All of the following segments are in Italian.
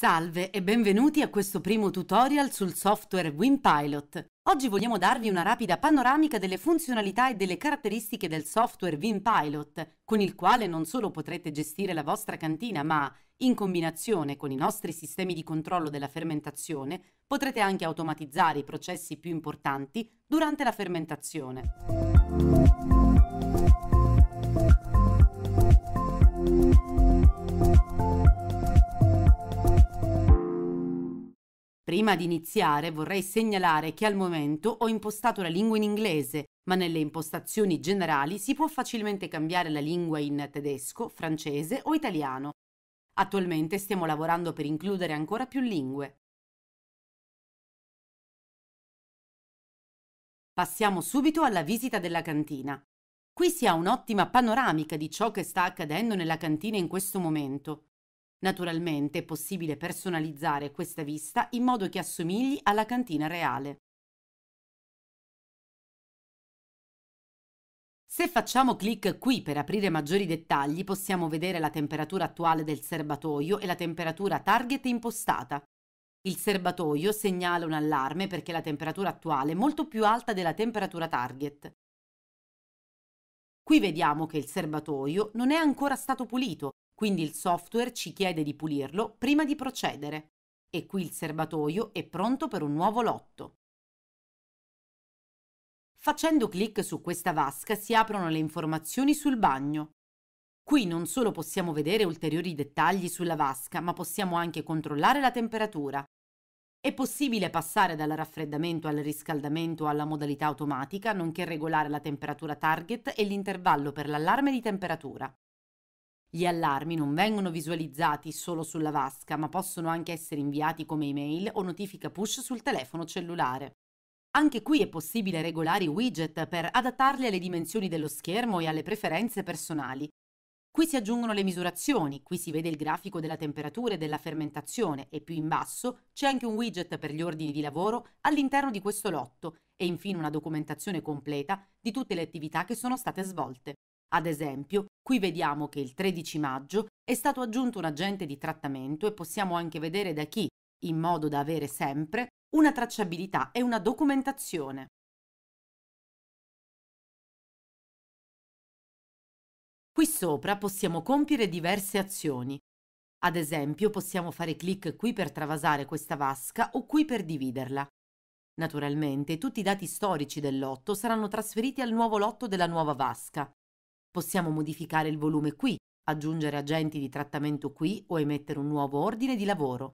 Salve e benvenuti a questo primo tutorial sul software WinPilot. Oggi vogliamo darvi una rapida panoramica delle funzionalità e delle caratteristiche del software WinPilot, con il quale non solo potrete gestire la vostra cantina, ma, in combinazione con i nostri sistemi di controllo della fermentazione, potrete anche automatizzare i processi più importanti durante la fermentazione. Prima di iniziare vorrei segnalare che al momento ho impostato la lingua in inglese, ma nelle impostazioni generali si può facilmente cambiare la lingua in tedesco, francese o italiano. Attualmente stiamo lavorando per includere ancora più lingue. Passiamo subito alla visita della cantina. Qui si ha un'ottima panoramica di ciò che sta accadendo nella cantina in questo momento. Naturalmente è possibile personalizzare questa vista in modo che assomigli alla cantina reale. Se facciamo clic qui per aprire maggiori dettagli possiamo vedere la temperatura attuale del serbatoio e la temperatura target impostata. Il serbatoio segnala un allarme perché la temperatura attuale è molto più alta della temperatura target. Qui vediamo che il serbatoio non è ancora stato pulito quindi il software ci chiede di pulirlo prima di procedere. E qui il serbatoio è pronto per un nuovo lotto. Facendo clic su questa vasca si aprono le informazioni sul bagno. Qui non solo possiamo vedere ulteriori dettagli sulla vasca, ma possiamo anche controllare la temperatura. È possibile passare dal raffreddamento al riscaldamento alla modalità automatica, nonché regolare la temperatura target e l'intervallo per l'allarme di temperatura. Gli allarmi non vengono visualizzati solo sulla vasca, ma possono anche essere inviati come email o notifica push sul telefono cellulare. Anche qui è possibile regolare i widget per adattarli alle dimensioni dello schermo e alle preferenze personali. Qui si aggiungono le misurazioni, qui si vede il grafico della temperatura e della fermentazione e più in basso c'è anche un widget per gli ordini di lavoro all'interno di questo lotto e infine una documentazione completa di tutte le attività che sono state svolte. Ad esempio, Qui vediamo che il 13 maggio è stato aggiunto un agente di trattamento e possiamo anche vedere da chi, in modo da avere sempre una tracciabilità e una documentazione. Qui sopra possiamo compiere diverse azioni. Ad esempio possiamo fare clic qui per travasare questa vasca o qui per dividerla. Naturalmente tutti i dati storici del lotto saranno trasferiti al nuovo lotto della nuova vasca. Possiamo modificare il volume qui, aggiungere agenti di trattamento qui o emettere un nuovo ordine di lavoro.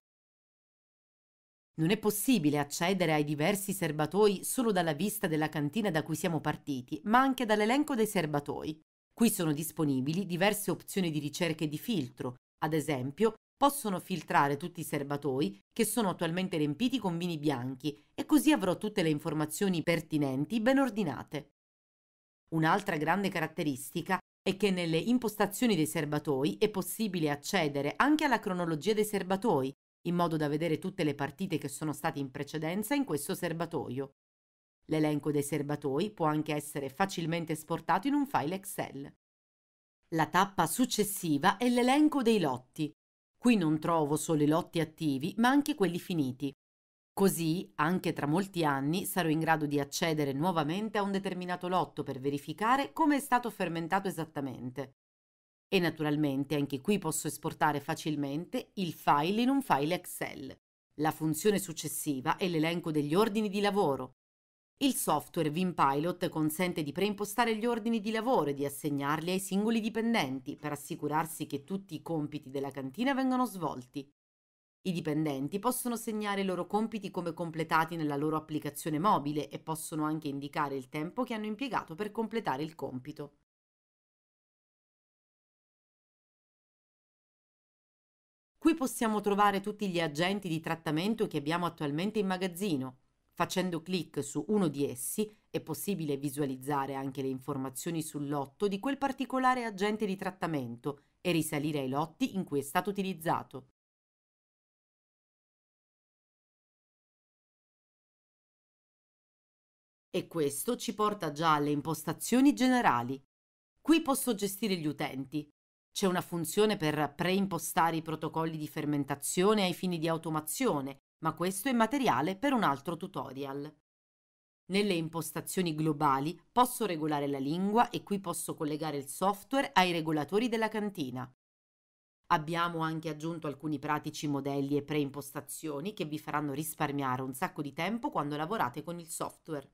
Non è possibile accedere ai diversi serbatoi solo dalla vista della cantina da cui siamo partiti, ma anche dall'elenco dei serbatoi. Qui sono disponibili diverse opzioni di ricerca e di filtro. Ad esempio, possono filtrare tutti i serbatoi che sono attualmente riempiti con vini bianchi e così avrò tutte le informazioni pertinenti ben ordinate. Un'altra grande caratteristica è che nelle impostazioni dei serbatoi è possibile accedere anche alla cronologia dei serbatoi, in modo da vedere tutte le partite che sono state in precedenza in questo serbatoio. L'elenco dei serbatoi può anche essere facilmente esportato in un file Excel. La tappa successiva è l'elenco dei lotti. Qui non trovo solo i lotti attivi, ma anche quelli finiti. Così, anche tra molti anni, sarò in grado di accedere nuovamente a un determinato lotto per verificare come è stato fermentato esattamente. E naturalmente anche qui posso esportare facilmente il file in un file Excel. La funzione successiva è l'elenco degli ordini di lavoro. Il software VinPilot consente di preimpostare gli ordini di lavoro e di assegnarli ai singoli dipendenti per assicurarsi che tutti i compiti della cantina vengano svolti. I dipendenti possono segnare i loro compiti come completati nella loro applicazione mobile e possono anche indicare il tempo che hanno impiegato per completare il compito. Qui possiamo trovare tutti gli agenti di trattamento che abbiamo attualmente in magazzino. Facendo clic su uno di essi è possibile visualizzare anche le informazioni sul lotto di quel particolare agente di trattamento e risalire ai lotti in cui è stato utilizzato. E questo ci porta già alle impostazioni generali. Qui posso gestire gli utenti. C'è una funzione per preimpostare i protocolli di fermentazione ai fini di automazione, ma questo è materiale per un altro tutorial. Nelle impostazioni globali posso regolare la lingua e qui posso collegare il software ai regolatori della cantina. Abbiamo anche aggiunto alcuni pratici modelli e preimpostazioni che vi faranno risparmiare un sacco di tempo quando lavorate con il software.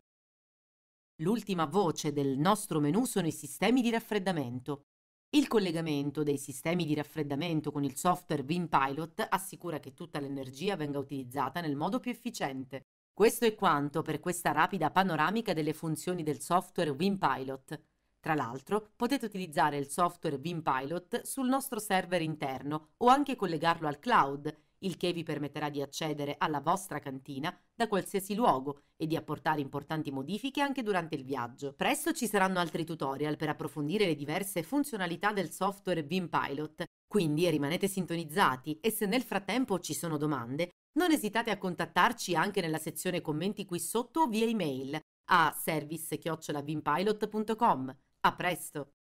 L'ultima voce del nostro menu sono i sistemi di raffreddamento. Il collegamento dei sistemi di raffreddamento con il software Vim Pilot assicura che tutta l'energia venga utilizzata nel modo più efficiente. Questo è quanto per questa rapida panoramica delle funzioni del software Vim Pilot. Tra l'altro, potete utilizzare il software Vim Pilot sul nostro server interno o anche collegarlo al cloud il che vi permetterà di accedere alla vostra cantina da qualsiasi luogo e di apportare importanti modifiche anche durante il viaggio. Presto ci saranno altri tutorial per approfondire le diverse funzionalità del software Beam Pilot, quindi rimanete sintonizzati e se nel frattempo ci sono domande, non esitate a contattarci anche nella sezione commenti qui sotto o via email a service-beampilot.com. A presto!